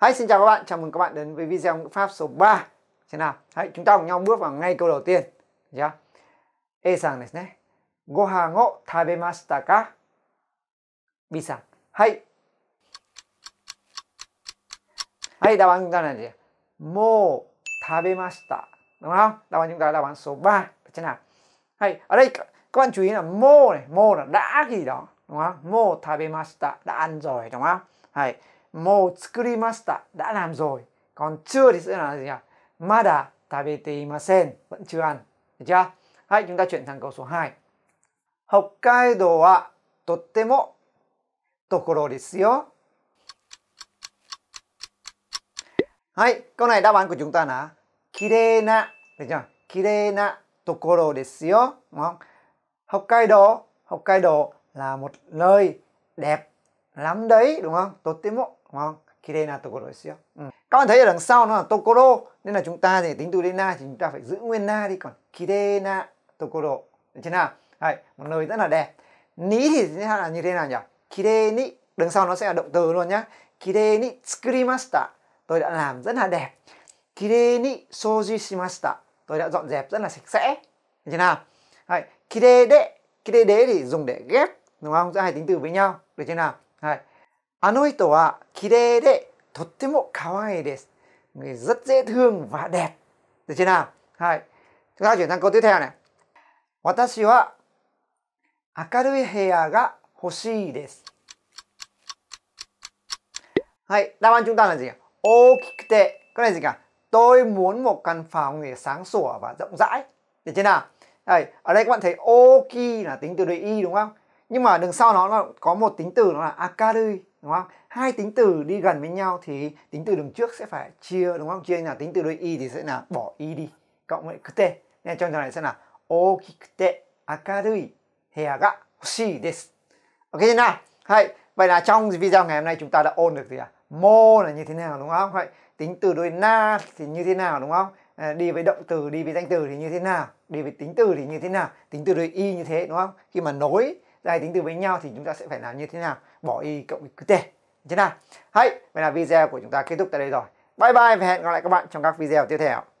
Hãy xin chào các bạn, chào mừng các bạn đến với video ngữ pháp số 3 Thế nào? Hãy chúng ta cùng nhau bước vào ngay câu đầu tiên Dạ. E sang yeah. A さんですねご飯を食べましたか B đáp án chúng ta là gì? Mô tabemashita Đúng không? Đáp án chúng ta là đáp án số 3 Thế nào? Hay, ở đây các bạn chú ý là mô này, mô là đã gì đó Đúng không? Mô tabemashita, đã ăn rồi đúng không? Hay, もう作りました đã làm rồi còn chưa thì sẽ là gì nhỉ mada tabeteimasen vẫn chưa ăn được chưa hãy chúng ta chuyển sang câu số 2 Hokkaido wa totemo tokoro desu yo Hãy, câu này đáp án của chúng ta là kirei na, được chưa? Kirei na tokoro desu yo, đúng không? Hokkaido, Hokkaido là một nơi đẹp lắm đấy, đúng không? Totemo đúng không khi đây là tokoro siêu ừ. các bạn thấy ở đằng sau nó là tokoro nên là chúng ta thì tính từ đến na thì chúng ta phải giữ nguyên na đi còn khi đây là tokoro được chưa nào Đấy, một nơi rất là đẹp ní thì là như thế nào nhỉ khi đây ní đằng sau nó sẽ là động từ luôn nhá khi đây ní tsukurimashita tôi đã làm rất là đẹp khi đây ní soji shimashita tôi đã dọn dẹp rất là sạch sẽ được chưa nào Đấy, khi đây đệ khi đây đế thì dùng để ghép đúng không giữa hai tính từ với nhau được chưa nào Đấy あの人は綺麗でとっても可愛いです。Người rất dễ thương và đẹp. Được chưa nào? Hai. Chúng ta chuyển sang câu tiếp theo này. 私は明るい部屋が欲しいです。はい。đáp án chúng ta là gì? 大きくて Cái này gì cả? Tôi muốn một căn phòng để sáng sủa và rộng rãi. Được chưa nào? Đây, ở đây các bạn thấy oki là tính từ đời y đúng không? nhưng mà đằng sau nó là có một tính từ nó là akarui đúng không hai tính từ đi gần với nhau thì tính từ đằng trước sẽ phải chia đúng không chia là tính từ đôi y thì sẽ là bỏ y đi cộng với kute nên trong trường này sẽ là okikute akarui ga, hoshi desu ok chưa nào hay vậy là trong video ngày hôm nay chúng ta đã ôn được gì à mô là như thế nào đúng không vậy tính từ đôi na thì như thế nào đúng không à, đi với động từ đi với danh từ thì như thế nào đi với tính từ thì như thế nào tính từ đôi y như thế đúng không khi mà nối ra tính từ với nhau thì chúng ta sẽ phải làm như thế nào bỏ y cộng với t thế nào hãy vậy là video của chúng ta kết thúc tại đây rồi bye bye và hẹn gặp lại các bạn trong các video tiếp theo